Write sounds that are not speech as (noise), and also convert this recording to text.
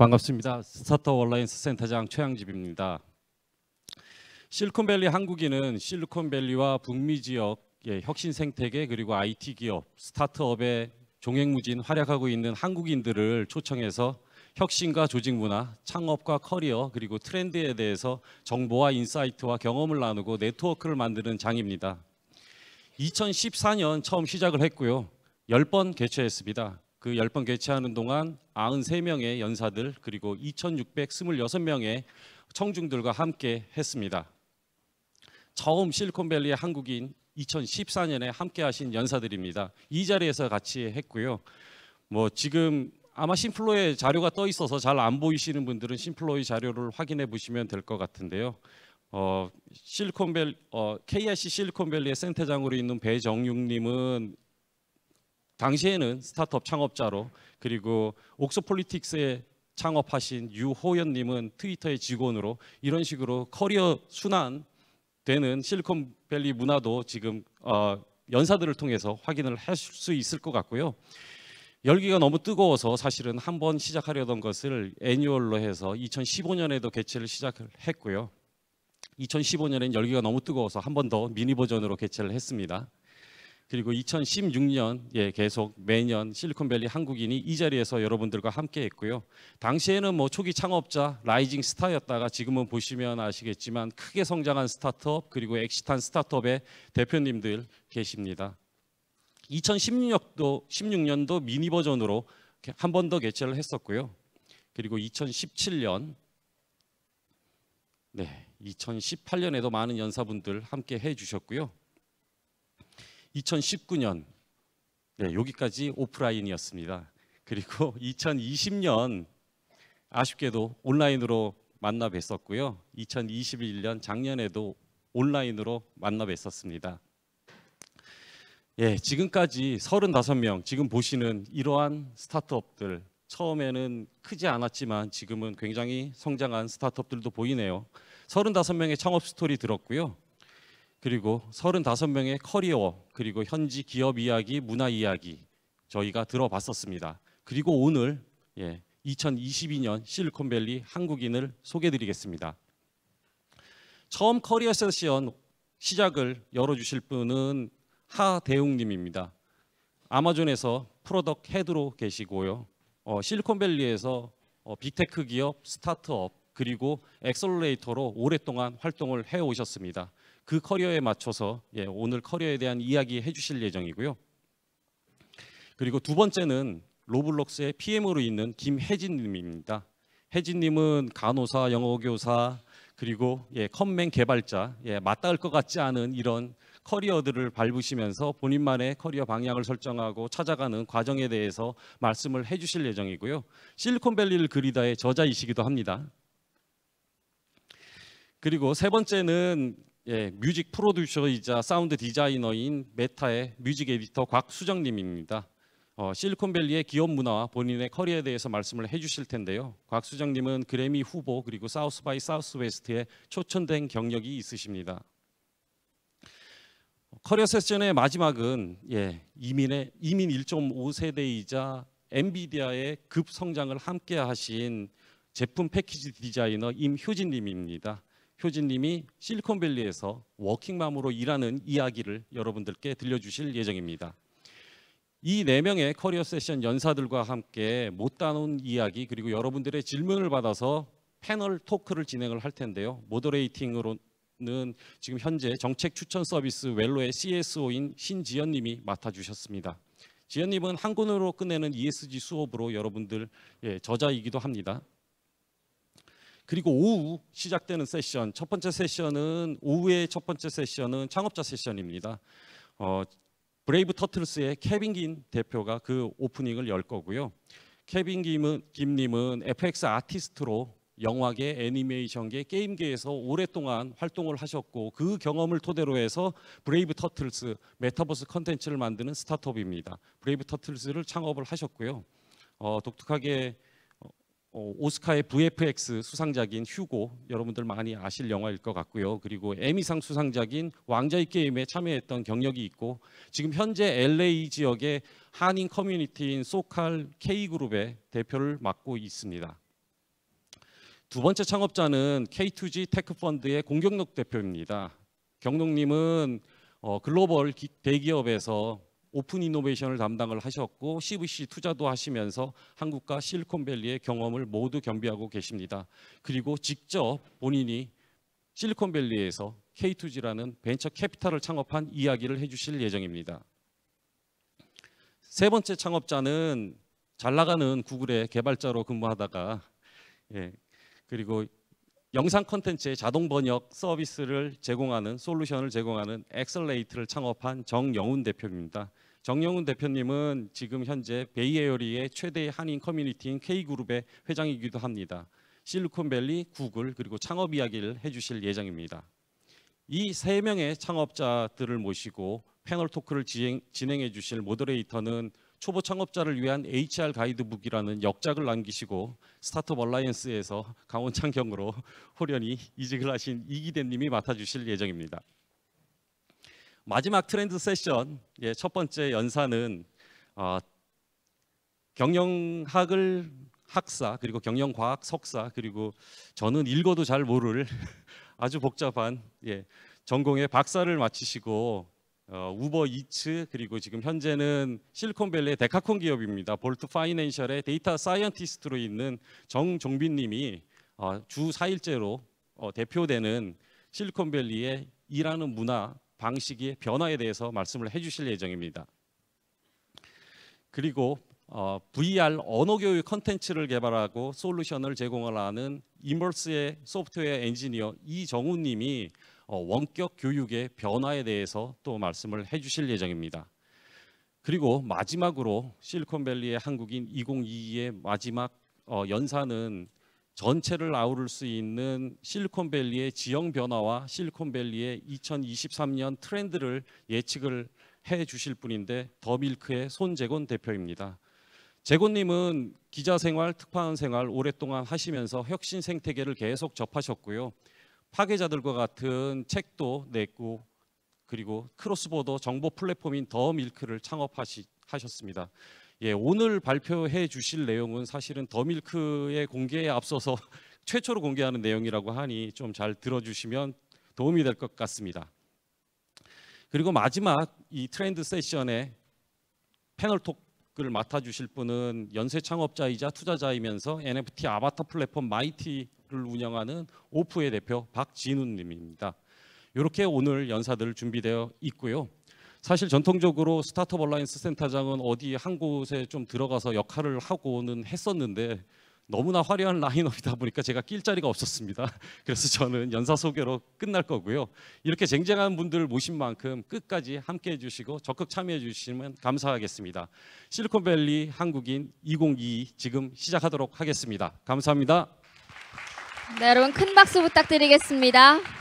반갑습니다. 스타트업 얼라인스 센터장 최양집입니다. 실리콘밸리 한국인은 실리콘밸리와 북미 지역의 혁신 생태계 그리고 IT 기업, 스타트업의 종횡무진 활약하고 있는 한국인들을 초청해서 혁신과 조직 문화, 창업과 커리어 그리고 트렌드에 대해서 정보와 인사이트와 경험을 나누고 네트워크를 만드는 장입니다. 2014년 처음 시작을 했고요. 10번 개최했습니다. 그열번 개최하는 동안 93명의 연사들 그리고 2626명의 청중들과 함께 했습니다. 처음 실리콘밸리에 한국인 2014년에 함께 하신 연사들입니다. 이 자리에서 같이 했고요. 뭐 지금 아마 심플로의 자료가 떠 있어서 잘 안 보이시는 분들은 심플로의 자료를 확인해 보시면 될 것 같은데요. 어, 실리콘밸 어, KIC 실리콘밸리의 센터장으로 있는 배정육 님은 당시에는 스타트업 창업자로 그리고 옥소폴리틱스에 창업하신 유호연님은 트위터의 직원으로 이런 식으로 커리어 순환되는 실리콘밸리 문화도 지금 어, 연사들을 통해서 확인을 하실 수 있을 것 같고요. 열기가 너무 뜨거워서 사실은 한번 시작하려던 것을 애니얼로 해서 2015년에도 개최를 시작했고요. 2015년엔 열기가 너무 뜨거워서 한 번 더 미니 버전으로 개최를 했습니다. 그리고 2016년 예 계속 매년 실리콘밸리 한국인이 이 자리에서 여러분들과 함께 했고요. 당시에는 뭐 초기 창업자 라이징 스타였다가 지금은 보시면 아시겠지만 크게 성장한 스타트업 그리고 엑시탄 스타트업의 대표님들 계십니다. 2016년도 16년도 미니 버전으로 한 번 더 개최를 했었고요. 그리고 2017년 네, 2018년에도 많은 연사분들 함께 해 주셨고요. 2019년 네, 여기까지 오프라인이었습니다. 그리고 2020년 (laughs) 아쉽게도 온라인으로 만나 뵀었고요. 2021년 작년에도 온라인으로 만나 뵀었습니다. 예, 지금까지 35명 지금 보시는 이러한 스타트업들 처음에는 크지 않았지만 지금은 굉장히 성장한 스타트업들도 보이네요. 35명의 창업 스토리 들었고요. 그리고 35명의 커리어 그리고 현지 기업 이야기, 문화 이야기 저희가 들어봤었습니다. 그리고 오늘 예, 2022년 실리콘밸리 한국인을 소개드리겠습니다. 해 처음 커리어 세션 시작을 열어주실 분은 하대웅님입니다. 아마존에서 프로덕 헤드로 계시고요. 어, 실리콘밸리에서 어, 빅테크 기업, 스타트업 그리고 엑셀레이터로 오랫동안 활동을 해오셨습니다. 그 커리어에 맞춰서 예, 오늘 커리어에 대한 이야기 해주실 예정이고요. 그리고 두 번째는 로블록스의 PM으로 있는 김혜진님입니다. 혜진님은 간호사, 영어교사, 그리고 예, 컴맹 개발자, 예, 맞닿을 것 같지 않은 이런 커리어들을 밟으시면서 본인만의 커리어 방향을 설정하고 찾아가는 과정에 대해서 말씀을 해주실 예정이고요. 실리콘밸리를 그리다의 저자이시기도 합니다. 그리고 세 번째는 예, 뮤직 프로듀서이자 사운드 디자이너인 메타의 뮤직 에디터 곽수정님입니다. 어, 실리콘밸리의 기업 문화와 본인의 커리어에 대해서 말씀을 해주실 텐데요. 곽수정님은 그래미 후보 그리고 사우스 바이 사우스웨스트에 초청된 경력이 있으십니다. 커리어 세션의 마지막은 예, 이민의 이민 1.5세대이자 엔비디아의 급성장을 함께하신 제품 패키지 디자이너 임효진님입니다. 효진님이 실리콘밸리에서 워킹맘으로 일하는 이야기를 여러분들께 들려주실 예정입니다. 이 네 명의 커리어 세션 연사들과 함께 못 다룬 이야기 그리고 여러분들의 질문을 받아서 패널 토크를 진행을 할 텐데요. 모더레이팅으로는 지금 현재 정책 추천 서비스 웰로의 CSO인 신지연님이 맡아주셨습니다. 지연님은 한 권으로 끝내는 ESG 수업으로 여러분들 예, 저자이기도 합니다. 그리고 오후 시작되는 세션 첫 번째 세션은 오후의 첫 번째 세션은 창업자 세션입니다. 어, 브레이브 터틀스의 케빈 긴 대표가 그 오프닝을 열 거고요. 케빈 김은, 김님은 FX 아티스트로 영화계, 애니메이션계, 게임계에서 오랫동안 활동을 하셨고 그 경험을 토대로 해서 브레이브 터틀스 메타버스 컨텐츠를 만드는 스타트업입니다. 브레이브 터틀스를 창업을 하셨고요. 어, 독특하게 어, 오스카의 VFX 수상작인 휴고 여러분들 많이 아실 영화일 것 같고요. 그리고 에미상 수상작인 왕자의 게임에 참여했던 경력이 있고 지금 현재 LA 지역의 한인 커뮤니티인 소칼 K그룹의 대표를 맡고 있습니다. 두 번째 창업자는 K2G 테크펀드의 공경록 대표입니다. 경록님은 어, 글로벌 기, 대기업에서 오픈 이노베이션을 담당을 하셨고 CVC 투자도 하시면서 한국과 실리콘밸리의 경험을 모두 겸비하고 계십니다. 그리고 직접 본인이 실리콘밸리에서 K2G라는 벤처 캐피탈을 창업한 이야기를 해주실 예정입니다. 세 번째 창업자는 잘 나가는 구글의 개발자로 근무하다가 예, 그리고 영상 컨텐츠의 자동 번역 서비스를 제공하는 솔루션을 제공하는 엑셀레이트를 창업한 정영훈 대표입니다. 정영훈 대표님은 지금 현재 베이에어리의 최대 한인 커뮤니티인 K그룹의 회장이기도 합니다. 실리콘밸리, 구글 그리고 창업 이야기를 해주실 예정입니다. 이 세 명의 창업자들을 모시고 패널 토크를 진행, 해 주실 모더레이터는 초보 창업자를 위한 HR 가이드북이라는 역작을 남기시고 스타트업 얼라이언스에서 강원 창경으로 홀연히 이직을 하신 이기대님이 맡아주실 예정입니다. 마지막 트렌드 세션 예, 첫 번째 연사는 어, 경영학을 학사 그리고 경영과학 석사 그리고 저는 읽어도 잘 모를 (laughs) 아주 복잡한 예, 전공의 박사를 마치시고 어, 우버 이츠 그리고 지금 현재는 실리콘밸리의 데카콘 기업입니다. 볼트 파이낸셜의 데이터 사이언티스트로 있는 정종빈 님이 어, 주 4일째로 어, 대표되는 실리콘밸리의 일하는 문화 방식의 변화에 대해서 말씀을 해주실 예정입니다. 그리고 어, VR 언어 교육 컨텐츠를 개발하고 솔루션을 제공하는 이머스의 소프트웨어 엔지니어 이정우 님이 어, 원격 교육의 변화에 대해서 또 말씀을 해주실 예정입니다. 그리고 마지막으로 실리콘밸리의 한국인 2022의 마지막 어, 연사는 전체를 아우를 수 있는 실리콘밸리의 지형 변화와 실리콘밸리의 2023년 트렌드를 예측을 해 주실 분인데 더 밀크의 손재곤 대표입니다. 재곤님은 기자 생활, 특파원 생활 오랫동안 하시면서 혁신 생태계를 계속 접하셨고요. 파괴자들과 같은 책도 냈고 그리고 크로스보더 정보 플랫폼인 더 밀크를 창업하셨습니다. 예, 오늘 발표해 주실 내용은 사실은 더 밀크의 공개에 앞서서 (laughs) 최초로 공개하는 내용이라고 하니 좀 잘 들어주시면 도움이 될 것 같습니다. 그리고 마지막 이 트렌드 세션의 패널 토크를 맡아주실 분은 연쇄 창업자이자 투자자이면서 NFT 아바타 플랫폼 마이티 오프를 운영하는 오프의 대표 박진훈 님입니다. 이렇게 오늘 연사들 준비되어 있고요. 사실 전통적으로 스타트업 얼라인스 센터장은 어디 한 곳에 좀 들어가서 역할을 하고는 했었는데 너무나 화려한 라인업이다 보니까 제가 낄 자리가 없었습니다. (laughs) 그래서 저는 연사 소개로 끝날 거고요. 이렇게 쟁쟁한 분들 모신 만큼 끝까지 함께 해주시고 적극 참여해 주시면 감사하겠습니다. 실리콘밸리 한국인 2022 지금 시작하도록 하겠습니다. 감사합니다. 네, 여러분 큰 박수 부탁드리겠습니다.